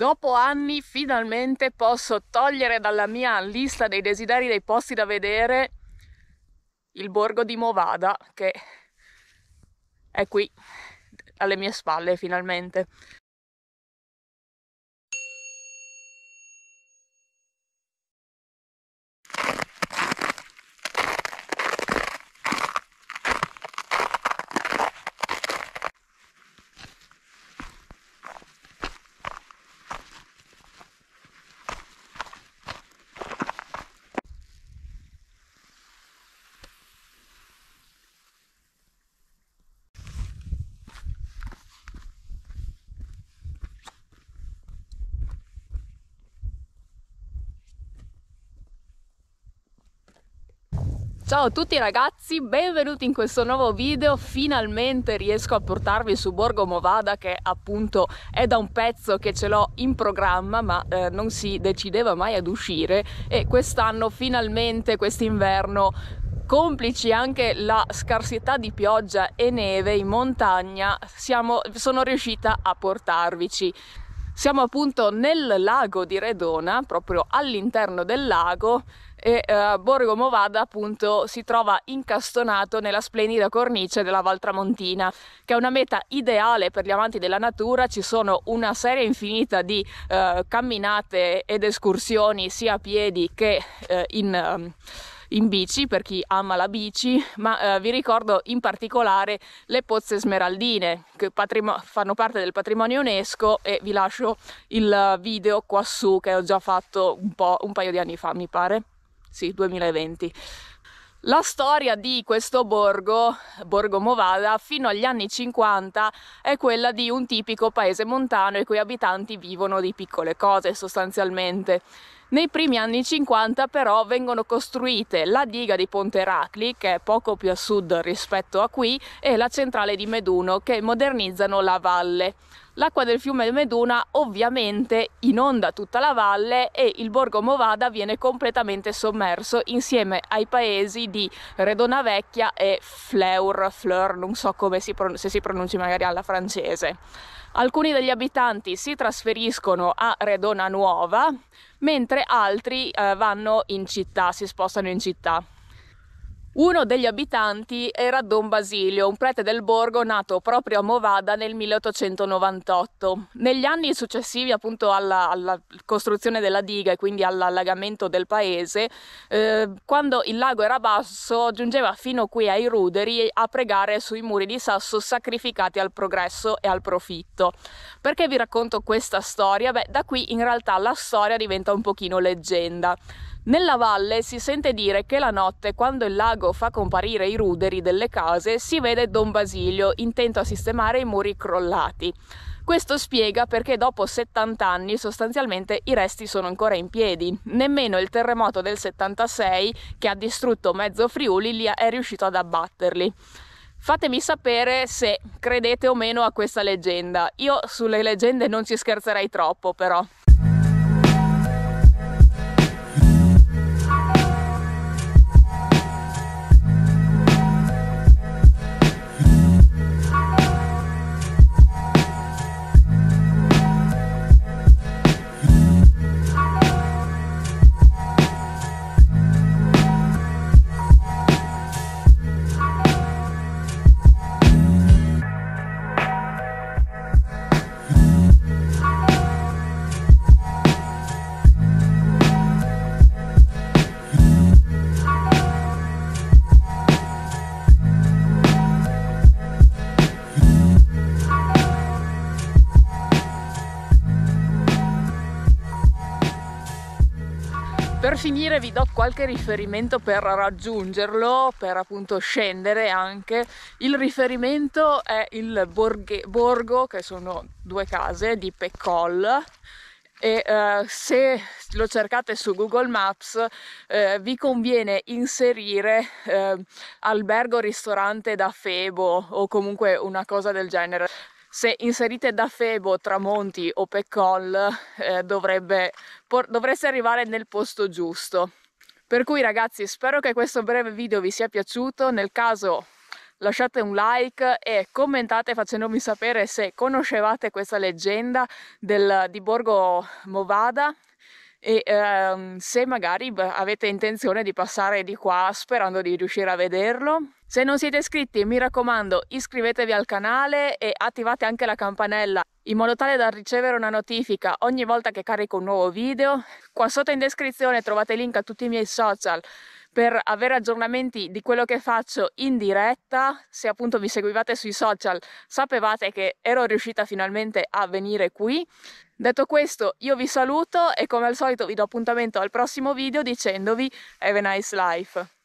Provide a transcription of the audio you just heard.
Dopo anni finalmente posso togliere dalla mia lista dei desideri dei posti da vedere il borgo di Movada che è qui alle mie spalle finalmente. Ciao a tutti ragazzi, benvenuti in questo nuovo video. Finalmente riesco a portarvi su Borgo Movada che appunto è da un pezzo che ce l'ho in programma ma eh, non si decideva mai ad uscire e quest'anno finalmente, quest'inverno, complici anche la scarsità di pioggia e neve in montagna, siamo, sono riuscita a portarvici. Siamo appunto nel lago di Redona, proprio all'interno del lago e eh, Borgo Movada appunto si trova incastonato nella splendida cornice della Valtramontina, che è una meta ideale per gli amanti della natura, ci sono una serie infinita di eh, camminate ed escursioni sia a piedi che eh, in ehm, in bici per chi ama la bici, ma eh, vi ricordo in particolare le pozze smeraldine che patrimo- fanno parte del patrimonio UNESCO e vi lascio il video quassù che ho già fatto un, un paio di anni fa mi pare, sì 2020. La storia di questo borgo, Borgo Movada, fino agli anni 50 è quella di un tipico paese montano i cui abitanti vivono di piccole cose sostanzialmente. Nei primi anni 50 però vengono costruite la diga di Ponte Eracli, che è poco più a sud rispetto a qui, e la centrale di Meduno, che modernizzano la valle. L'acqua del fiume Meduna ovviamente inonda tutta la valle e il borgo Movada viene completamente sommerso insieme ai paesi di Redona Vecchia e Fleur, Fleur non so si pron- se si pronunci magari alla francese. Alcuni degli abitanti si trasferiscono a Redona Nuova, mentre altri eh, vanno in città, si spostano in città. Uno degli abitanti era Don Basilio, un prete del borgo nato proprio a Movada nel 1898. Negli anni successivi appunto alla, alla costruzione della diga e quindi all'allagamento del paese, eh, quando il lago era basso giungeva fino qui ai ruderi a pregare sui muri di sasso sacrificati al progresso e al profitto. Perché vi racconto questa storia? Beh, da qui in realtà la storia diventa un pochino leggenda. Nella valle si sente dire che la notte, quando il lago fa comparire i ruderi delle case, si vede Don Basilio intento a sistemare i muri crollati. Questo spiega perché dopo 70 anni sostanzialmente i resti sono ancora in piedi. Nemmeno il terremoto del 76 che ha distrutto mezzo Friuli li è riuscito ad abbatterli. Fatemi sapere se credete o meno a questa leggenda. Io sulle leggende non ci scherzerei troppo, però. Per finire vi do qualche riferimento per raggiungerlo, per appunto scendere anche. Il riferimento è il borghe, borgo, che sono due case, di Peccol, e eh, se lo cercate su Google Maps eh, vi conviene inserire eh, albergo ristorante da Febo o comunque una cosa del genere se inserite da Febo, Tramonti o Pecol eh, dovrebbe, dovreste arrivare nel posto giusto. Per cui ragazzi spero che questo breve video vi sia piaciuto, nel caso lasciate un like e commentate facendomi sapere se conoscevate questa leggenda del, di Borgo Movada e ehm, se magari avete intenzione di passare di qua sperando di riuscire a vederlo. Se non siete iscritti mi raccomando iscrivetevi al canale e attivate anche la campanella in modo tale da ricevere una notifica ogni volta che carico un nuovo video. Qua sotto in descrizione trovate link a tutti i miei social per avere aggiornamenti di quello che faccio in diretta. Se appunto mi seguivate sui social sapevate che ero riuscita finalmente a venire qui. Detto questo io vi saluto e come al solito vi do appuntamento al prossimo video dicendovi Have a nice life!